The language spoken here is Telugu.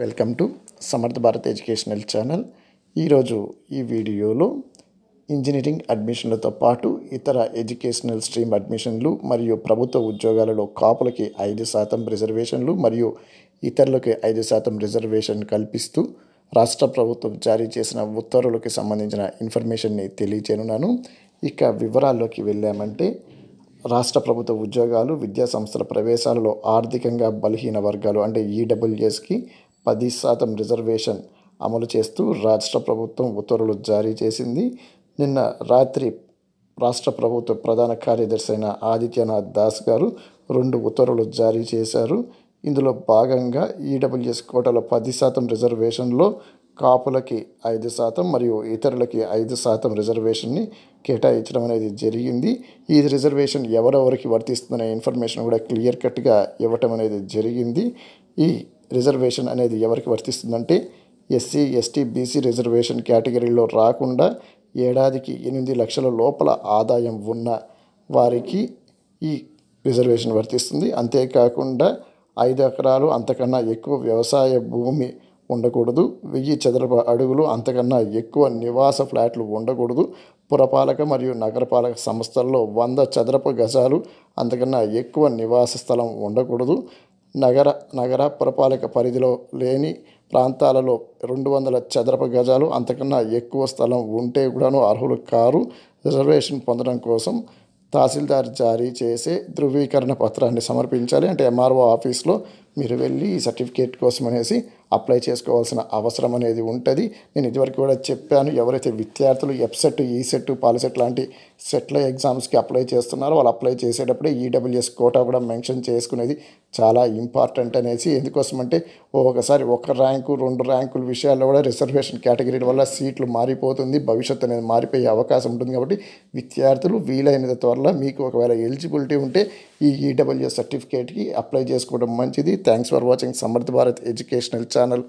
వెల్కమ్ టు సమర్థ భారత్ ఎడ్యుకేషనల్ ఛానల్ ఈరోజు ఈ వీడియోలో ఇంజనీరింగ్ అడ్మిషన్లతో పాటు ఇతర ఎడ్యుకేషనల్ స్ట్రీమ్ అడ్మిషన్లు మరియు ప్రభుత్వ ఉద్యోగాలలో కాపులకి ఐదు శాతం రిజర్వేషన్లు మరియు ఇతరులకి ఐదు శాతం రిజర్వేషన్ కల్పిస్తూ రాష్ట్ర ప్రభుత్వం జారీ చేసిన ఉత్తర్వులకు సంబంధించిన ఇన్ఫర్మేషన్ని తెలియజేనున్నాను ఇక వివరాల్లోకి వెళ్ళామంటే రాష్ట్ర ప్రభుత్వ ఉద్యోగాలు విద్యా సంస్థల ప్రవేశాలలో ఆర్థికంగా బలహీన వర్గాలు అంటే ఈడబ్ల్యూఎస్కి పది శాతం రిజర్వేషన్ అమలు చేస్తూ రాష్ట్ర ప్రభుత్వం ఉత్తర్వులు జారీ చేసింది నిన్న రాత్రి రాష్ట్ర ప్రభుత్వ ప్రధాన కార్యదర్శి అయిన ఆదిత్యనాథ్ దాస్ గారు రెండు ఉత్తర్వులు జారీ చేశారు ఇందులో భాగంగా ఈడబ్ల్యూఎస్ కోటలో పది శాతం రిజర్వేషన్లో కాపులకి ఐదు శాతం మరియు ఇతరులకి ఐదు శాతం రిజర్వేషన్ని కేటాయించడం అనేది జరిగింది ఈ రిజర్వేషన్ ఎవరెవరికి వర్తిస్తుందనే ఇన్ఫర్మేషన్ కూడా క్లియర్ కట్గా ఇవ్వటం అనేది జరిగింది ఈ రిజర్వేషన్ అనేది ఎవరికి వర్తిస్తుందంటే ఎస్సీ ఎస్టీ బీసీ రిజర్వేషన్ కేటగిరీలో రాకుండా ఏడాదికి ఎనిమిది లక్షల లోపల ఆదాయం ఉన్న వారికి ఈ రిజర్వేషన్ వర్తిస్తుంది అంతేకాకుండా ఐదు ఎకరాలు అంతకన్నా ఎక్కువ వ్యవసాయ భూమి ఉండకూడదు వెయ్యి చదరపు అడుగులు అంతకన్నా ఎక్కువ నివాస ఫ్లాట్లు ఉండకూడదు పురపాలక మరియు నగరపాలక సంస్థల్లో వంద చదరపు గజాలు అంతకన్నా ఎక్కువ నివాస స్థలం ఉండకూడదు నగర నగర పురపాలక పరిధిలో లేని ప్రాంతాలలో రెండు వందల చదరపు గజాలు అంతకన్నా ఎక్కువ స్థలం ఉంటే కూడాను అర్హులు కారు రిజర్వేషన్ పొందడం కోసం తహసీల్దార్ జారీ చేసే ధృవీకరణ పత్రాన్ని సమర్పించాలి అంటే ఎంఆర్ఓ ఆఫీస్లో మీరు వెళ్ళి ఈ సర్టిఫికేట్ కోసం అనేసి అప్లై చేసుకోవాల్సిన అవసరం అనేది ఉంటుంది నేను ఇదివరకు కూడా చెప్పాను ఎవరైతే విద్యార్థులు ఎఫ్సెట్ ఈసెట్ పాలిసెట్ లాంటి సెట్ల ఎగ్జామ్స్కి అప్లై చేస్తున్నారో వాళ్ళు అప్లై చేసేటప్పుడే ఈడబ్ల్యూఎస్ e కోటా కూడా మెన్షన్ చేసుకునేది చాలా ఇంపార్టెంట్ అనేసి ఎందుకోసం అంటే ఒకసారి ఒక ర్యాంకు రెండు ర్యాంకుల విషయాల్లో కూడా రిజర్వేషన్ కేటగిరీల వల్ల సీట్లు మారిపోతుంది భవిష్యత్తు అనేది మారిపోయే అవకాశం ఉంటుంది కాబట్టి విద్యార్థులు వీలైనంత త్వరలో మీకు ఒకవేళ ఎలిజిబిలిటీ ఉంటే ఈ ఈడబ్ల్యూఎస్ e సర్టిఫికేట్కి అప్లై చేసుకోవడం మంచిది Thanks for watching Samarth Bharat Educational Channel.